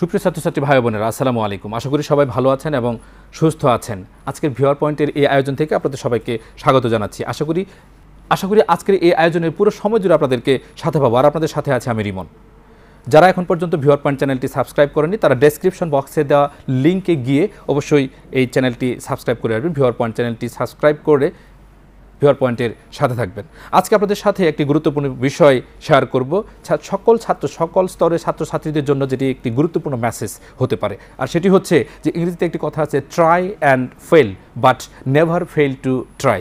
সুপ্রিয় ছাত্রছাত্রী ভাই বোনেরা আসসালামু আলাইকুম আশা করি সবাই ভালো আছেন এবং সুস্থ আছেন আজকের ভিওয়ার পয়েন্টের এই আয়োজন থেকে আপনাদের সবাইকে স্বাগত জানাচ্ছি আশা করি আশা করি আজকের এই আয়োজনের পুরো সময় জুড়ে আপনাদেরকে সাথে পাবো আর আপনাদের সাথে আছে আমি রিমন যারা এখন পর্যন্ত ভিওয়ার পয়েন্ট চ্যানেলটি সাবস্ক্রাইব করেনি তারা ডেসক্রিপশন বক্সে দেওয়া লিঙ্কে গিয়ে অবশ্যই এই চ্যানেলটি সাবস্ক্রাইব করে আসবেন ভিওয়ার পয়েন্ট চ্যানেলটি সাবস্ক্রাইব করে ভিওয়ার পয়েন্টের সাথে থাকবেন আজকে আপনাদের সাথে একটি গুরুত্বপূর্ণ বিষয় শেয়ার করব সকল ছাত্র সকল স্তরের ছাত্রছাত্রীদের জন্য যেটি একটি গুরুত্বপূর্ণ মেসেজ হতে পারে আর সেটি হচ্ছে যে ইংরেজিতে একটি কথা আছে try and fail but never fail to try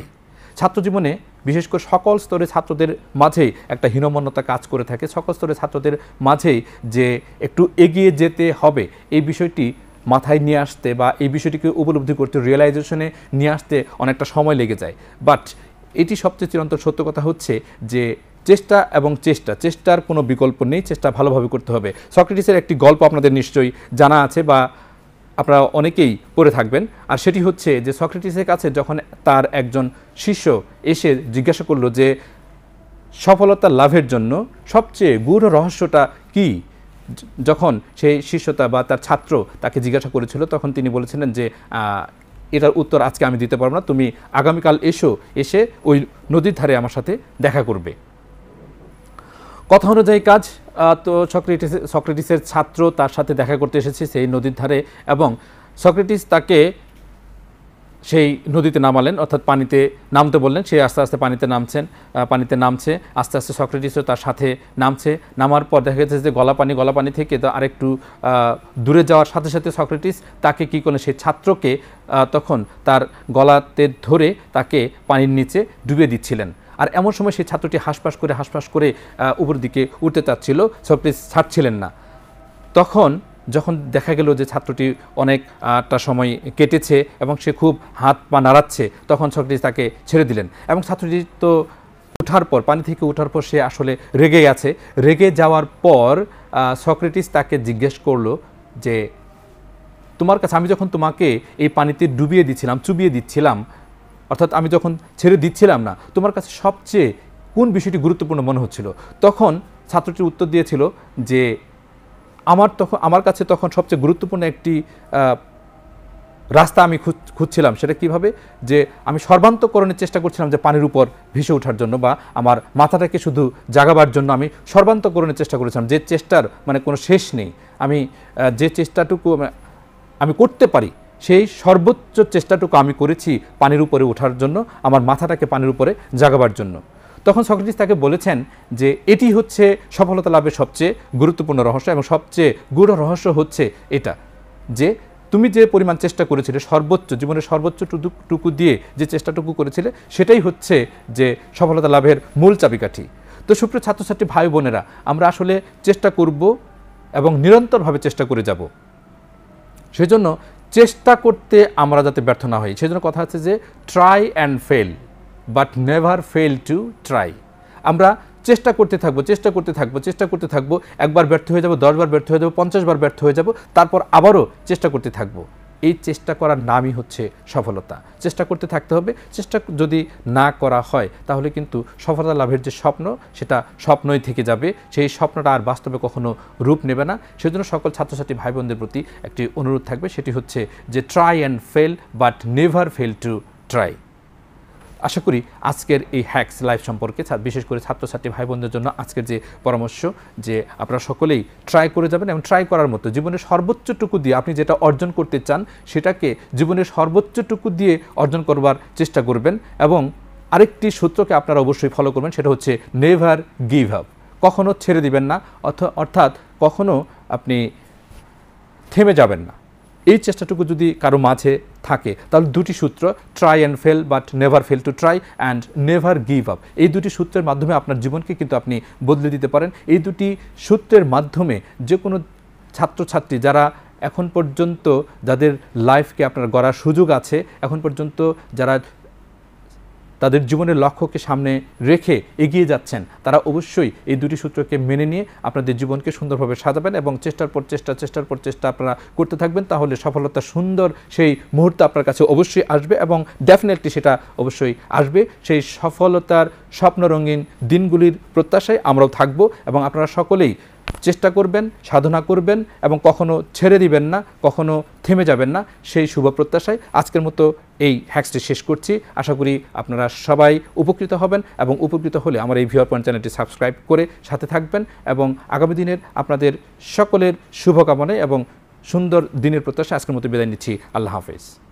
ছাত্র জীবনে বিশেষ করে সকল স্তরে ছাত্রদের মাঝেই একটা হীনমন্যতা কাজ করে থাকে সকল স্তরে ছাত্রদের মাঝেই যে একটু এগিয়ে যেতে হবে এই বিষয়টি মাথায় নিয়ে আসতে বা এই বিষয়টিকে উপলব্ধি করতে রিয়েলাইজেশনে নিয়ে আসতে অনেকটা সময় লেগে যায় বাট এটি সবচেয়ে চিরন্তন সত্য কথা হচ্ছে যে চেষ্টা এবং চেষ্টা চেষ্টার কোনো বিকল্প নেই চেষ্টা ভালোভাবে করতে হবে সক্রেটিসের একটি গল্প আপনাদের নিশ্চয়ই জানা আছে বা আপনারা অনেকেই পড়ে থাকবেন আর সেটি হচ্ছে যে সক্রেটিসের কাছে যখন তার একজন শিষ্য এসে জিজ্ঞাসা করলো যে সফলতা লাভের জন্য সবচেয়ে গূঢ় রহস্যটা কি যখন সেই শিষ্যতা বা তার ছাত্র তাকে জিজ্ঞাসা করেছিল তখন তিনি বলেছিলেন যে এটার উত্তর আজকে আমি দিতে পারবো না তুমি আগামীকাল এসো এসে ওই নদীর ধারে আমার সাথে দেখা করবে কথা অনুযায়ী কাজ তো সক্রেটিস সক্রেটিসের ছাত্র তার সাথে দেখা করতে এসেছে সেই নদীর ধারে এবং সক্রেটিস তাকে সেই নদীতে নামালেন অর্থাৎ পানিতে নামতে বললেন সে আস্তে আস্তে পানিতে নামছেন পানিতে নামছে আস্তে আস্তে সক্রেটিসও তার সাথে নামছে নামার পর দেখা যাচ্ছে যে গলা পানি গলা পানি থেকে তো আরেকটু দূরে যাওয়ার সাথে সাথে সক্রেটিস তাকে কি করলেন সেই ছাত্রকে তখন তার গলাতে ধরে তাকে পানির নিচে ডুবিয়ে দিচ্ছিলেন আর এমন সময় সেই ছাত্রটি হাঁসফাঁস করে হাঁসফাঁস করে উপর দিকে উঠতে চাচ্ছিল সক্রেটিস ছাড়ছিলেন না তখন যখন দেখা গেল যে ছাত্রটি অনেকটা সময় কেটেছে এবং সে খুব হাত পা নাড়াচ্ছে তখন সক্রেটিস তাকে ছেড়ে দিলেন এবং ছাত্রটি তো ওঠার পর পানি থেকে ওঠার পর সে আসলে রেগে গেছে রেগে যাওয়ার পর সক্রেটিস তাকে জিজ্ঞেস করলো যে তোমার কাছে আমি যখন তোমাকে এই পানিতে ডুবিয়ে দিচ্ছিলাম চুবিয়ে দিচ্ছিলাম অর্থাৎ আমি যখন ছেড়ে দিচ্ছিলাম না তোমার কাছে সবচেয়ে কোন বিষয়টি গুরুত্বপূর্ণ মনে হচ্ছিল তখন ছাত্রটির উত্তর দিয়েছিল যে আমার তখন আমার কাছে তখন সবচেয়ে গুরুত্বপূর্ণ একটি রাস্তা আমি খুঁজছিলাম সেটা কিভাবে যে আমি সর্বান্তকরণের চেষ্টা করছিলাম যে পানির উপর ভেসে ওঠার জন্য বা আমার মাথাটাকে শুধু জাগাবার জন্য আমি সর্বান্তকরণের চেষ্টা করেছিলাম যে চেষ্টার মানে কোনো শেষ নেই আমি যে চেষ্টাটুকু আমি করতে পারি সেই সর্বোচ্চ চেষ্টাটুকু আমি করেছি পানির উপরে ওঠার জন্য আমার মাথাটাকে পানির উপরে জাগাবার জন্য তখন সক্রেটিস তাকে বলেছেন যে এটি হচ্ছে সফলতা লাভের সবচেয়ে গুরুত্বপূর্ণ রহস্য এবং সবচেয়ে গুড় রহস্য হচ্ছে এটা যে তুমি যে পরিমাণ চেষ্টা করেছিলে সর্বোচ্চ জীবনের সর্বোচ্চ টুকু দিয়ে যে চেষ্টাটুকু করেছিলে সেটাই হচ্ছে যে সফলতা লাভের মূল চাবিকাঠি তো সুপ্রিয় ছাত্রছাত্রী ভাই বোনেরা আমরা আসলে চেষ্টা করব এবং নিরন্তরভাবে চেষ্টা করে যাব সেজন্য চেষ্টা করতে আমরা যাতে ব্যর্থ না হই সেজন্য কথা আছে যে try and fail but never fail to try আমরা চেষ্টা করতে থাকবো চেষ্টা করতে থাকবো চেষ্টা করতে থাকবো একবার ব্যর্থ হয়ে যাবো দশবার ব্যর্থ হয়ে যাবো পঞ্চাশবার ব্যর্থ হয়ে যাবো তারপর আবারও চেষ্টা করতে থাকবো এই চেষ্টা করার নামই হচ্ছে সফলতা চেষ্টা করতে থাকতে হবে চেষ্টা যদি না করা হয় তাহলে কিন্তু সফলতা লাভের যে স্বপ্ন সেটা স্বপ্নই থেকে যাবে সেই স্বপ্নটা আর বাস্তবে কখনো রূপ নেবে না সেজন্য সকল ছাত্রছাত্রী ভাই বোনদের প্রতি একটি অনুরোধ থাকবে সেটি হচ্ছে যে try and fail but never fail to try আশা করি আজকের এই হ্যাক্স লাইফ সম্পর্কে বিশেষ করে ছাত্রছাত্রী ভাই বোনদের জন্য আজকের যে পরামর্শ যে আপনারা সকলেই ট্রাই করে যাবেন এবং ট্রাই করার মতো জীবনের সর্বোচ্চটুকু দিয়ে আপনি যেটা অর্জন করতে চান সেটাকে জীবনের সর্বোচ্চটুকু দিয়ে অর্জন করবার চেষ্টা করবেন এবং আরেকটি সূত্রকে আপনারা অবশ্যই ফলো করবেন সেটা হচ্ছে নেভার গিভ আপ কখনও ছেড়ে দিবেন না অর্থাৎ কখনও আপনি থেমে যাবেন না এই চেষ্টাটুকু যদি কারো মাঝে থাকে তাহলে দুটি সূত্র try and fail but never fail to try and never give up এই দুটি সূত্রের মাধ্যমে আপনার জীবনকে কিন্তু আপনি বদলে দিতে পারেন এই দুটি সূত্রের মাধ্যমে যে কোনো ছাত্রছাত্রী যারা এখন পর্যন্ত যাদের লাইফকে আপনার গড়ার সুযোগ আছে এখন পর্যন্ত যারা তাদের জীবনের লক্ষ্যকে সামনে রেখে এগিয়ে যাচ্ছেন তারা অবশ্যই এই দুটি সূত্রকে মেনে নিয়ে আপনাদের জীবনকে সুন্দরভাবে সাজাবেন এবং চেষ্টার পর চেষ্টা চেষ্টার পর চেষ্টা আপনারা করতে থাকবেন তাহলে সফলতা সুন্দর সেই মুহূর্ত আপনার কাছে অবশ্যই আসবে এবং ডেফিনেটলি সেটা অবশ্যই আসবে সেই সফলতার স্বপ্নরঙ্গিন দিনগুলির প্রত্যাশায় আমরাও থাকব এবং আপনারা সকলেই চেষ্টা করবেন সাধনা করবেন এবং কখনো ছেড়ে দিবেন না কখনো থেমে যাবেন না সেই শুভ প্রত্যাশায় আজকের মতো এই হ্যাক্সটি শেষ করছি আশা করি আপনারা সবাই উপকৃত হবেন এবং উপকৃত হলে আমার এই ভিওর পয়েন্ট চ্যানেলটি সাবস্ক্রাইব করে সাথে থাকবেন এবং আগামী দিনের আপনাদের সকলের শুভকামনায় এবং সুন্দর দিনের প্রত্যাশা আজকের মতো বিদায় নিচ্ছি আল্লাহ হাফেজ